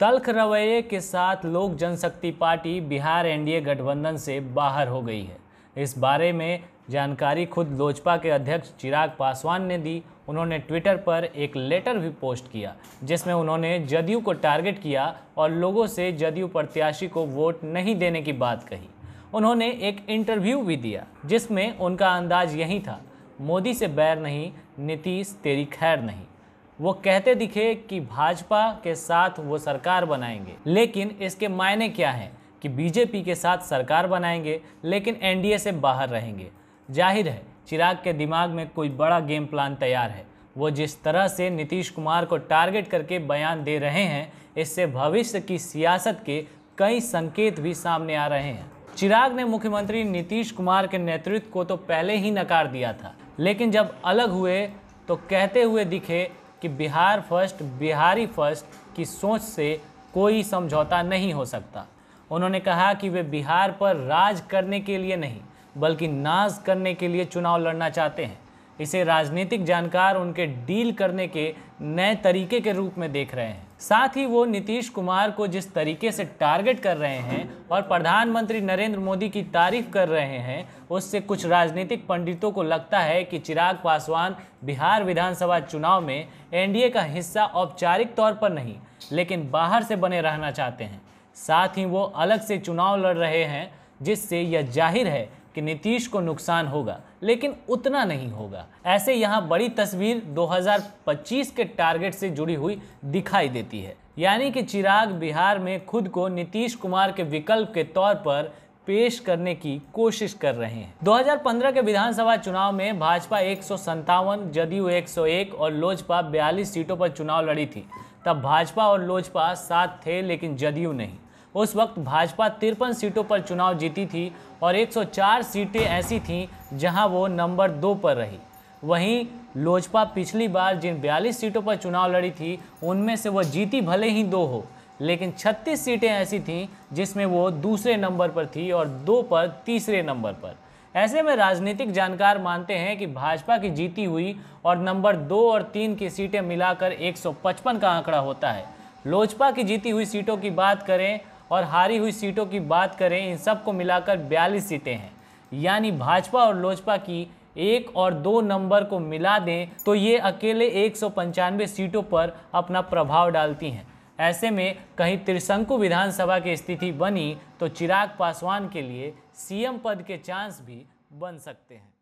तल्ख रवैये के साथ लोक जनशक्ति पार्टी बिहार एनडीए गठबंधन से बाहर हो गई है इस बारे में जानकारी खुद लोजपा के अध्यक्ष चिराग पासवान ने दी उन्होंने ट्विटर पर एक लेटर भी पोस्ट किया जिसमें उन्होंने जदयू को टारगेट किया और लोगों से जदयू प्रत्याशी को वोट नहीं देने की बात कही उन्होंने एक इंटरव्यू भी दिया जिसमें उनका अंदाज यही था मोदी से बैर नहीं नीतीश तेरी खैर नहीं वो कहते दिखे कि भाजपा के साथ वो सरकार बनाएंगे लेकिन इसके मायने क्या हैं कि बीजेपी के साथ सरकार बनाएंगे लेकिन एनडीए से बाहर रहेंगे जाहिर है चिराग के दिमाग में कोई बड़ा गेम प्लान तैयार है वो जिस तरह से नीतीश कुमार को टारगेट करके बयान दे रहे हैं इससे भविष्य की सियासत के कई संकेत भी सामने आ रहे हैं चिराग ने मुख्यमंत्री नीतीश कुमार के नेतृत्व को तो पहले ही नकार दिया था लेकिन जब अलग हुए तो कहते हुए दिखे कि बिहार फर्स्ट बिहारी फर्स्ट की सोच से कोई समझौता नहीं हो सकता उन्होंने कहा कि वे बिहार पर राज करने के लिए नहीं बल्कि नाज करने के लिए चुनाव लड़ना चाहते हैं इसे राजनीतिक जानकार उनके डील करने के नए तरीके के रूप में देख रहे हैं साथ ही वो नीतीश कुमार को जिस तरीके से टारगेट कर रहे हैं और प्रधानमंत्री नरेंद्र मोदी की तारीफ कर रहे हैं उससे कुछ राजनीतिक पंडितों को लगता है कि चिराग पासवान बिहार विधानसभा चुनाव में एनडीए का हिस्सा औपचारिक तौर पर नहीं लेकिन बाहर से बने रहना चाहते हैं साथ ही वो अलग से चुनाव लड़ रहे हैं जिससे यह जाहिर है कि नीतीश को नुकसान होगा लेकिन उतना नहीं होगा ऐसे यहाँ बड़ी तस्वीर 2025 के टारगेट से जुड़ी हुई दिखाई देती है यानी कि चिराग बिहार में खुद को नीतीश कुमार के विकल्प के तौर पर पेश करने की कोशिश कर रहे हैं 2015 के विधानसभा चुनाव में भाजपा एक जदयू 101 और लोजपा 42 सीटों पर चुनाव लड़ी थी तब भाजपा और लोजपा साथ थे लेकिन जदयू नहीं उस वक्त भाजपा तिरपन सीटों पर चुनाव जीती थी और 104 सीटें ऐसी थीं जहां वो नंबर दो पर रही वहीं लोजपा पिछली बार जिन 42 सीटों पर चुनाव लड़ी थी उनमें से वो जीती भले ही दो हो लेकिन 36 सीटें ऐसी थीं जिसमें वो दूसरे नंबर पर थी और दो पर तीसरे नंबर पर ऐसे में राजनीतिक जानकार मानते हैं कि भाजपा की जीती हुई और नंबर दो और तीन की सीटें मिलाकर 155 का आंकड़ा होता है लोजपा की जीती हुई सीटों की बात करें और हारी हुई सीटों की बात करें इन सबको मिलाकर बयालीस सीटें हैं यानी भाजपा और लोजपा की एक और दो नंबर को मिला दें तो ये अकेले एक सीटों पर अपना प्रभाव डालती हैं ऐसे में कहीं त्रिशंकु विधानसभा की स्थिति बनी तो चिराग पासवान के लिए सीएम पद के चांस भी बन सकते हैं